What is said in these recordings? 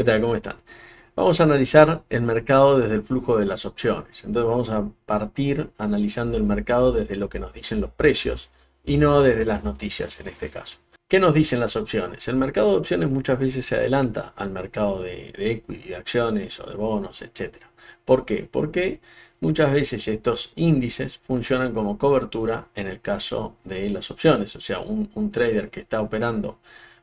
¿Qué tal? ¿Cómo están? Vamos a analizar el mercado desde el flujo de las opciones. Entonces vamos a partir analizando el mercado desde lo que nos dicen los precios y no desde las noticias en este caso. ¿Qué nos dicen las opciones? El mercado de opciones muchas veces se adelanta al mercado de, equity, de acciones o de bonos, etcétera ¿Por qué? Porque muchas veces estos índices funcionan como cobertura en el caso de las opciones. O sea, un trader que está operando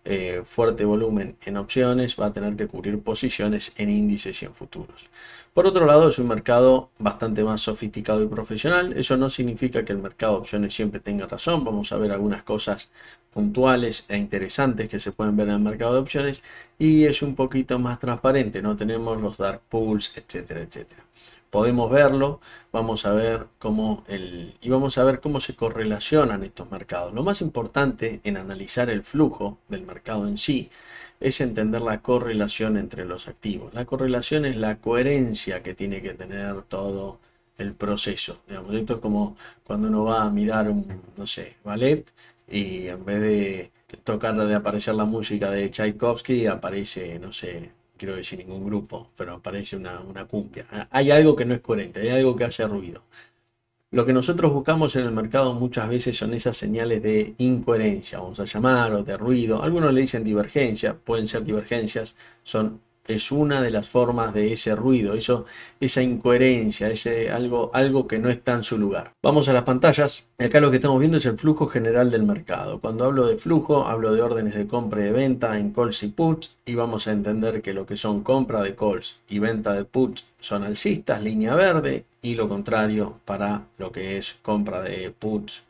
eh, fuerte volumen en opciones, va a tener que cubrir posiciones en índices y en futuros. Por otro lado, es un mercado bastante más sofisticado y profesional. Eso no significa que el mercado de opciones siempre tenga razón. Vamos a ver algunas cosas puntuales e interesantes que se pueden ver en el mercado de opciones y es un poquito más transparente. No tenemos los dark pools, etcétera, etcétera podemos verlo, vamos a ver cómo el, y vamos a ver cómo se correlacionan estos mercados. Lo más importante en analizar el flujo del mercado en sí es entender la correlación entre los activos. La correlación es la coherencia que tiene que tener todo el proceso. esto es como cuando uno va a mirar un, no sé, ballet y en vez de tocar de aparecer la música de Tchaikovsky aparece, no sé, quiero decir ningún grupo, pero aparece una, una cumbia. Ah, hay algo que no es coherente, hay algo que hace ruido. Lo que nosotros buscamos en el mercado muchas veces son esas señales de incoherencia, vamos a llamar, o de ruido. Algunos le dicen divergencia, pueden ser divergencias, son es una de las formas de ese ruido, eso, esa incoherencia, ese algo, algo que no está en su lugar. Vamos a las pantallas. Acá lo que estamos viendo es el flujo general del mercado. Cuando hablo de flujo, hablo de órdenes de compra y de venta en calls y puts y vamos a entender que lo que son compra de calls y venta de puts son alcistas, línea verde y lo contrario para lo que es compra de puts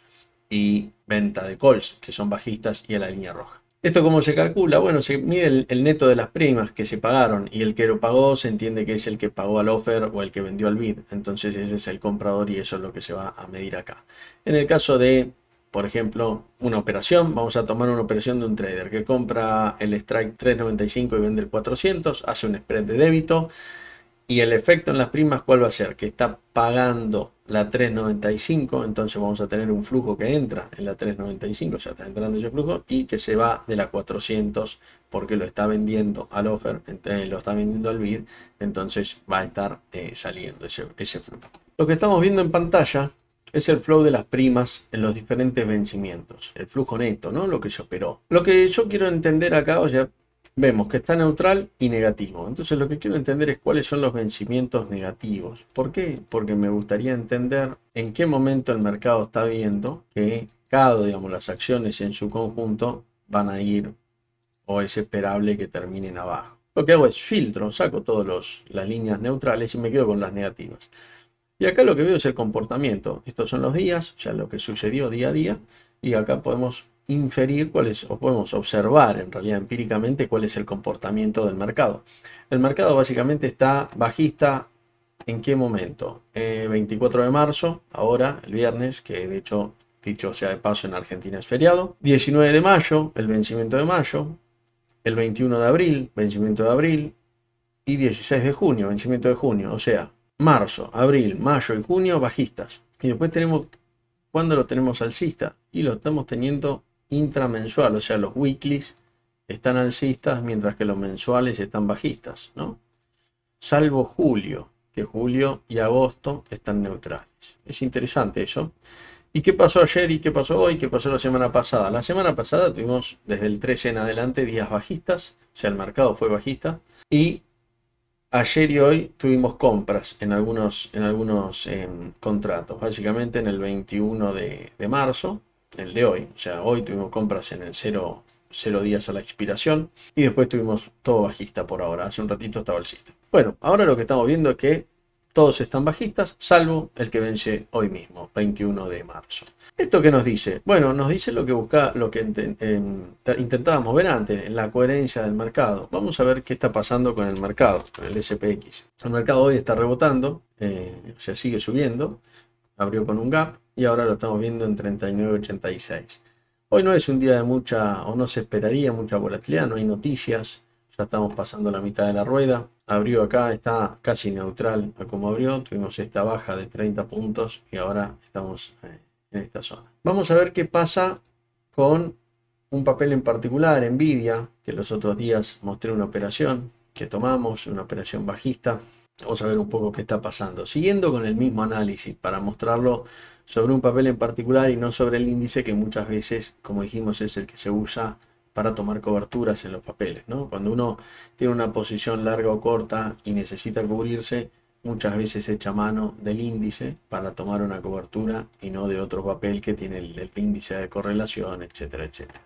y venta de calls, que son bajistas y a la línea roja. ¿Esto cómo se calcula? Bueno, se mide el, neto de las primas que se pagaron y el que lo pagó se entiende que es el que pagó al offer o el que vendió al bid. Entonces ese es el comprador y eso es lo que se va a medir acá. En el caso de, por ejemplo, una operación, vamos a tomar una operación de un trader que compra el strike 395 y vende el 400, hace un spread de débito. Y el efecto en las primas, ¿cuál va a ser? Que está pagando la 395, entonces vamos a tener un flujo que entra en la 395, o sea, está entrando ese flujo y que se va de la 400 porque lo está vendiendo al offer, entonces, lo está vendiendo al bid, entonces va a estar eh, saliendo ese, flujo. Lo que estamos viendo en pantalla es el flow de las primas en los diferentes vencimientos, el flujo neto, ¿no? Lo que se operó. Lo que yo quiero entender acá, o sea, vemos que está neutral y negativo. Entonces lo que quiero entender es cuáles son los vencimientos negativos. ¿Por qué? Porque me gustaría entender en qué momento el mercado está viendo que cada, digamos, las acciones en su conjunto van a ir o es esperable que terminen abajo. Lo que hago es filtro, saco todas las líneas neutrales y me quedo con las negativas. Y acá lo que veo es el comportamiento. Estos son los días, ya lo que sucedió día a día. Y acá podemos inferir cuál es, o podemos observar en realidad empíricamente cuál es el comportamiento del mercado. El mercado básicamente está bajista en qué momento? 24 eh, de marzo, ahora el viernes, que de hecho, dicho sea de paso, en Argentina es feriado. 19 de mayo, el vencimiento de mayo. El 21 de abril, vencimiento de abril. Y 16 de junio, vencimiento de junio. O sea, marzo, abril, mayo y junio bajistas. Y después tenemos, ¿cuándo lo tenemos alcista? Y lo estamos teniendo intramensual, o sea, los weeklies están alcistas mientras que los mensuales están bajistas, ¿no? Salvo julio, que julio y agosto están neutrales. Es interesante eso. ¿Y qué pasó ayer y qué pasó hoy? ¿Qué pasó la semana pasada? La semana pasada tuvimos desde el 13 en adelante días bajistas, o sea, el mercado fue bajista. Y ayer y hoy tuvimos compras en algunos, en algunos em, contratos, básicamente en el 21 de marzo el de hoy. O sea, hoy tuvimos compras en el 0, 0 días a la expiración y después tuvimos todo bajista por ahora. Hace un ratito estaba alcista. Bueno, ahora lo que estamos viendo es que todos están bajistas, salvo el que vence hoy mismo, 21 de marzo. ¿Esto qué nos dice? Bueno, nos dice lo que, busca, lo que em, intentábamos ver antes, la coherencia del mercado. Vamos a ver qué está pasando con el mercado, con el SPX. El mercado hoy está rebotando, eh, o sea, sigue subiendo, abrió con un gap, y ahora lo estamos viendo en 39.86. Hoy no es un día de mucha, o no se esperaría mucha volatilidad, no hay noticias, ya estamos pasando la mitad de la rueda. Abrió acá, está casi neutral a como abrió, tuvimos esta baja de 30 puntos y ahora estamos eh, en esta zona. Vamos a ver qué pasa con un papel en particular, Nvidia, que los otros días mostré una operación que tomamos, una operación bajista, Vamos a ver un poco qué está pasando. Siguiendo con el mismo análisis para mostrarlo sobre un papel en particular y no sobre el índice que muchas veces, como dijimos, es el que se usa para tomar coberturas en los papeles. Cuando uno tiene una posición larga o corta y necesita cubrirse, muchas veces echa mano del índice para tomar una cobertura y no de otro papel que tiene el, el índice de correlación, etcétera, etcétera.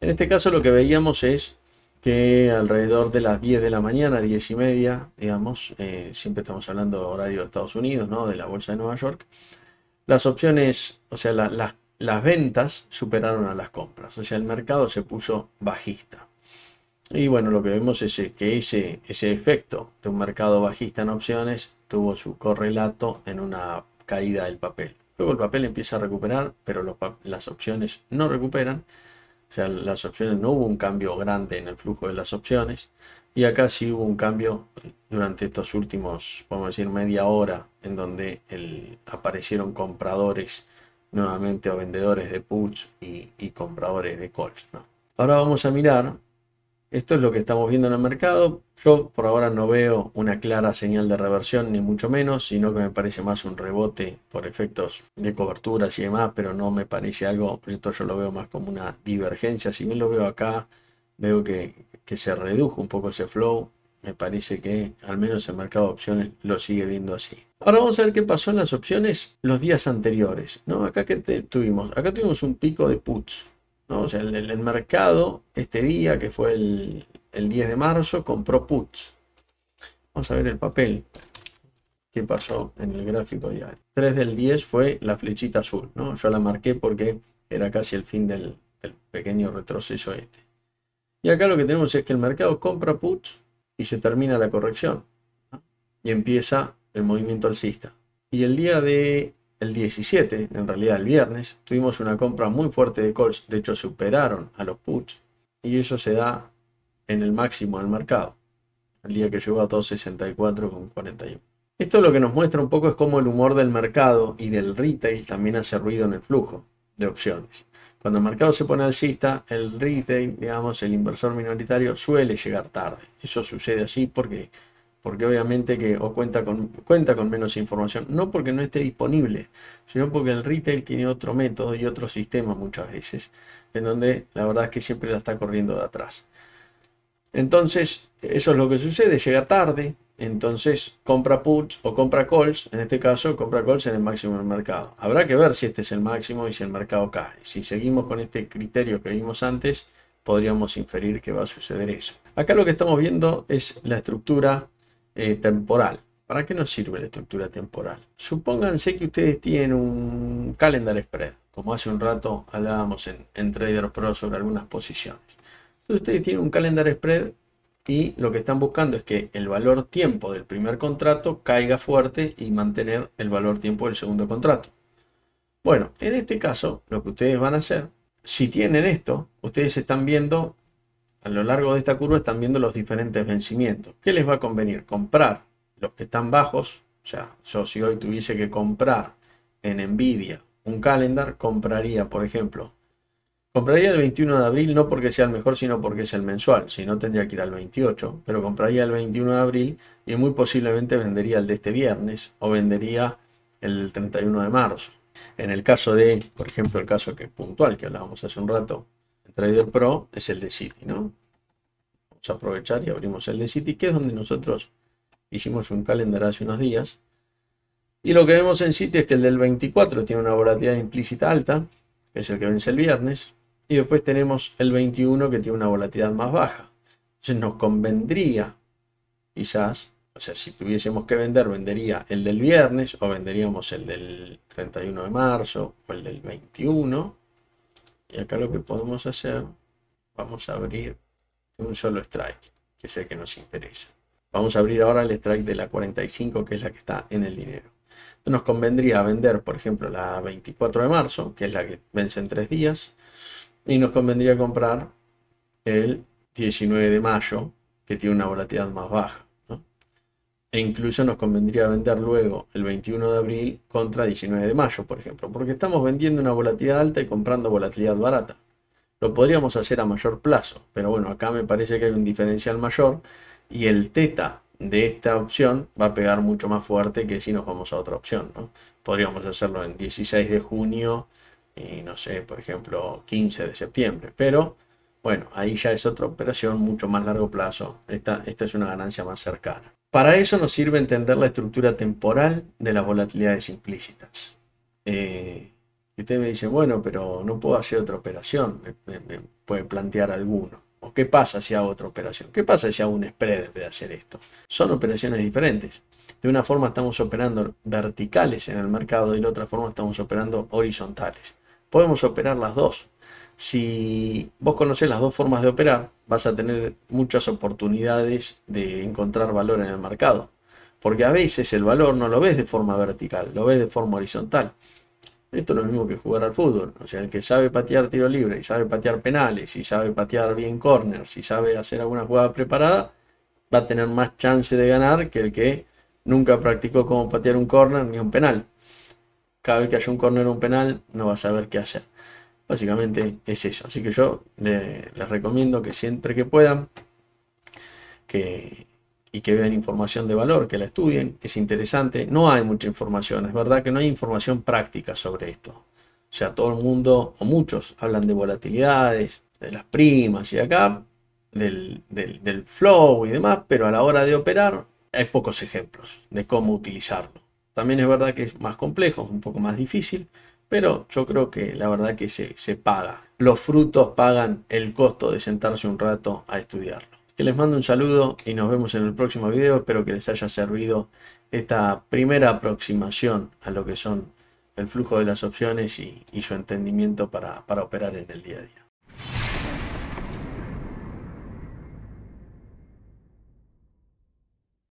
En este caso lo que veíamos es que alrededor de las 10 de la mañana, 10 y media, digamos, eh, siempre estamos hablando de horario de Estados Unidos, ¿no? De la Bolsa de Nueva York, las opciones, o sea, las, las ventas superaron a las compras, o sea, el mercado se puso bajista. Y bueno, lo que vemos es eh, que ese, ese efecto de un mercado bajista en opciones tuvo su correlato en una caída del papel. Luego el papel empieza a recuperar, pero las opciones no recuperan o sea, las opciones no hubo un cambio grande en el flujo de las opciones. Y acá sí hubo un cambio durante estos últimos, podemos decir, media hora, en donde aparecieron compradores nuevamente o vendedores de puts y, compradores de calls. Ahora vamos a mirar esto es lo que estamos viendo en el mercado. Yo por ahora no veo una clara señal de reversión, ni mucho menos, sino que me parece más un rebote por efectos de coberturas y demás, pero no me parece algo, esto yo lo veo más como una divergencia. Si bien lo veo acá, veo que, que se redujo un poco ese flow. Me parece que al menos el mercado de opciones lo sigue viendo así. Ahora vamos a ver qué pasó en las opciones los días anteriores. ¿no? Acá que tuvimos, acá tuvimos un pico de puts ¿no? O sea, el, mercado este día, que fue el, 10 de marzo, compró puts. Vamos a ver el papel. ¿Qué pasó en el gráfico diario? 3 del 10 fue la flechita azul, ¿no? Yo la marqué porque era casi el fin del, pequeño retroceso este. Y acá lo que tenemos es que el mercado compra puts y se termina la corrección. Y empieza el movimiento alcista. Y el día de el 17, en realidad el viernes, tuvimos una compra muy fuerte de calls. De hecho, superaron a los puts. Y eso se da en el máximo del mercado. El día que llegó a 264,41. Esto lo que nos muestra un poco es cómo el humor del mercado y del retail también hace ruido en el flujo de opciones. Cuando el mercado se pone alcista, el retail, digamos, el inversor minoritario suele llegar tarde. Eso sucede así porque porque obviamente que o cuenta con, cuenta con menos información, no porque no esté disponible, sino porque el retail tiene otro método y otro sistema muchas veces, en donde la verdad es que siempre la está corriendo de atrás. Entonces, eso es lo que sucede, llega tarde, entonces compra puts o compra calls, en este caso compra calls en el máximo del mercado. Habrá que ver si este es el máximo y si el mercado cae. Si seguimos con este criterio que vimos antes, podríamos inferir que va a suceder eso. Acá lo que estamos viendo es la estructura eh, temporal. ¿Para qué nos sirve la estructura temporal? Supónganse que ustedes tienen un calendar spread, como hace un rato hablábamos en, en Trader Pro sobre algunas posiciones. Entonces ustedes tienen un calendar spread y lo que están buscando es que el valor tiempo del primer contrato caiga fuerte y mantener el valor tiempo del segundo contrato. Bueno, en este caso, lo que ustedes van a hacer, si tienen esto, ustedes están viendo a lo largo de esta curva están viendo los diferentes vencimientos. ¿Qué les va a convenir? Comprar los que están bajos. O sea, yo si hoy tuviese que comprar en Nvidia un calendar, compraría, por ejemplo, compraría el 21 de abril, no porque sea el mejor, sino porque es el mensual. Si no, tendría que ir al 28, pero compraría el 21 de abril y muy posiblemente vendería el de este viernes o vendería el 31 de marzo. En el caso de, por ejemplo, el caso que puntual que hablábamos hace un rato, Trader Pro es el de City, ¿no? Vamos a aprovechar y abrimos el de City, que es donde nosotros hicimos un calendar hace unos días. Y lo que vemos en City es que el del 24 tiene una volatilidad implícita alta, que es el que vence el viernes. Y después tenemos el 21 que tiene una volatilidad más baja. Entonces nos convendría, quizás, o sea, si tuviésemos que vender, vendería el del viernes o venderíamos el del 31 de marzo o el del 21 y acá lo que podemos hacer, vamos a abrir un solo strike, que es el que nos interesa. Vamos a abrir ahora el strike de la 45, que es la que está en el dinero. nos convendría vender, por ejemplo, la 24 de marzo, que es la que vence en tres días. Y nos convendría comprar el 19 de mayo, que tiene una volatilidad más baja. E incluso nos convendría vender luego el 21 de abril contra 19 de mayo, por ejemplo, porque estamos vendiendo una volatilidad alta y comprando volatilidad barata. Lo podríamos hacer a mayor plazo, pero bueno, acá me parece que hay un diferencial mayor y el teta de esta opción va a pegar mucho más fuerte que si nos vamos a otra opción. ¿no? Podríamos hacerlo en 16 de junio y no sé, por ejemplo, 15 de septiembre, pero bueno, ahí ya es otra operación mucho más largo plazo. Esta, es una ganancia más cercana. Para eso nos sirve entender la estructura temporal de las volatilidades implícitas. Eh, usted me dice, bueno, pero no puedo hacer otra operación, me, puede plantear alguno. ¿O qué pasa si hago otra operación? ¿Qué pasa si hago un spread de hacer esto? Son operaciones diferentes. De una forma estamos operando verticales en el mercado y de otra forma estamos operando horizontales. Podemos operar las dos. Si vos conocés las dos formas de operar, vas a tener muchas oportunidades de encontrar valor en el mercado. Porque a veces el valor no lo ves de forma vertical, lo ves de forma horizontal. Esto es lo mismo que jugar al fútbol. O sea, el que sabe patear tiro libre, y sabe patear penales, y sabe patear bien corners, y sabe hacer alguna jugada preparada, va a tener más chance de ganar que el que nunca practicó cómo patear un corner ni un penal cada vez que haya un corner o un penal, no va a saber qué hacer. Básicamente es eso. Así que yo les, recomiendo que siempre que puedan, y que vean información de valor, que la estudien, es interesante. No hay mucha información, es verdad que no hay información práctica sobre esto. O sea, todo el mundo, o muchos, hablan de volatilidades, de las primas y acá, del flow y demás, pero a la hora de operar hay pocos ejemplos de cómo utilizarlo. También es verdad que es más complejo, un poco más difícil, pero yo creo que la verdad que se, paga. Los frutos pagan el costo de sentarse un rato a estudiarlo. Que les mando un saludo y nos vemos en el próximo video. Espero que les haya servido esta primera aproximación a lo que son el flujo de las opciones y, su entendimiento para operar en el día a día.